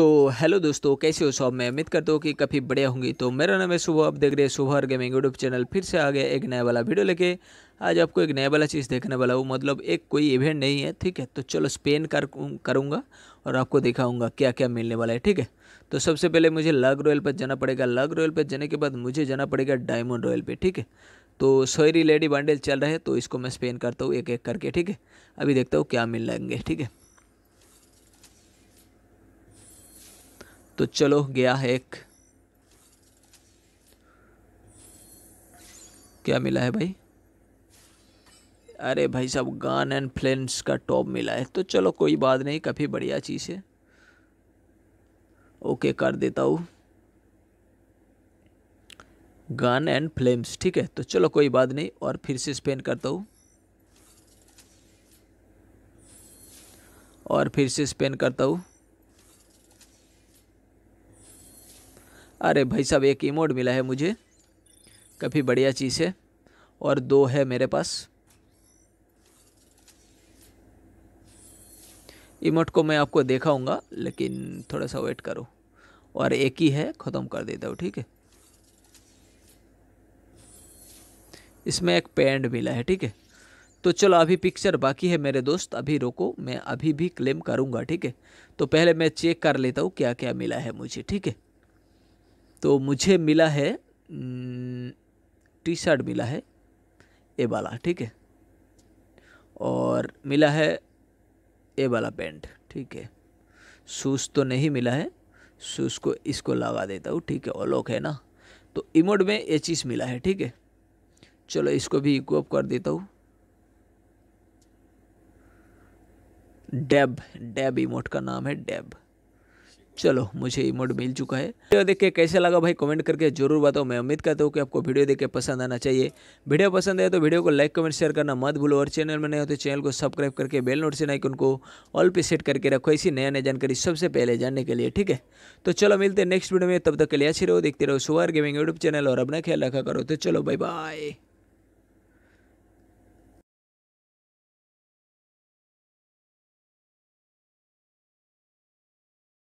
तो हेलो दोस्तों कैसे हो सब मैं उम्मीद करता हूँ कि काफ़ी बढ़िया होंगी तो मेरा नाम है सुबह आप देख रहे हैं सुबह और गेमिंग यूट्यूब चैनल फिर से आ गया एक नया वाला वीडियो लेके आज आपको एक नया वाला चीज़ देखने वाला हूँ मतलब एक कोई इवेंट नहीं है ठीक है तो चलो स्पेन कर करूँगा और आपको दिखाऊँगा क्या क्या मिलने वाला है ठीक है तो सबसे पहले मुझे लग रॉयल पर जाना पड़ेगा लग रॉयल पर जाने के बाद मुझे जाना पड़ेगा डायमंड रॉयल पर ठीक है तो सोयरी लेडी बंडल चल रहे हैं तो इसको मैं स्पेन करता हूँ एक एक करके ठीक है अभी देखता हूँ क्या मिल लेंगे ठीक है तो चलो गया है एक क्या मिला है भाई अरे भाई साहब गान एंड फ्लेंस का टॉप मिला है तो चलो कोई बात नहीं काफ़ी बढ़िया चीज़ है ओके कर देता हूँ गन एंड फ्लेम्स ठीक है तो चलो कोई बात नहीं और फिर से स्पेन करता हूँ और फिर से स्पेन करता हूँ अरे भाई साहब एक इमोट मिला है मुझे काफ़ी बढ़िया चीज़ है और दो है मेरे पास इमोट को मैं आपको देखाऊंगा लेकिन थोड़ा सा वेट करो और एक ही है ख़त्म कर देता हूँ ठीक है इसमें एक पेंड मिला है ठीक है तो चलो अभी पिक्चर बाकी है मेरे दोस्त अभी रोको मैं अभी भी क्लेम करूँगा ठीक है तो पहले मैं चेक कर लेता हूँ क्या क्या मिला है मुझे ठीक है तो मुझे मिला है टी शर्ट मिला है ए वाला ठीक है और मिला है ए वाला पैंट ठीक है शूज़ तो नहीं मिला है शूज़ को इसको लगा देता हूँ ठीक है ओलोक है ना तो इमोड में ये चीज़ मिला है ठीक है चलो इसको भी इक्वअप कर देता हूँ डेब डेब इमोट का नाम है डेब चलो मुझे इमोट मिल चुका है वीडियो देख के कैसे लगा भाई कमेंट करके जरूर बताओ मैं उम्मीद करता हूँ कि आपको वीडियो देख के पसंद आना चाहिए वीडियो पसंद आए तो वीडियो को लाइक कमेंट शेयर करना मत भूलो और चैनल में नहीं हो तो चैनल को सब्सक्राइब करके बेल से आइकन को ऑल पे सेट करके रखो ऐसी नया नया जानकारी सबसे पहले जानने के लिए ठीक है तो चलो मिलते हैं नेक्स्ट वीडियो में तब तक के लिए अच्छी रहो देखते रहो सुवार गेमिंग यूट्यूब चैनल और अपना ख्याल रखा करो तो चलो बाई बाय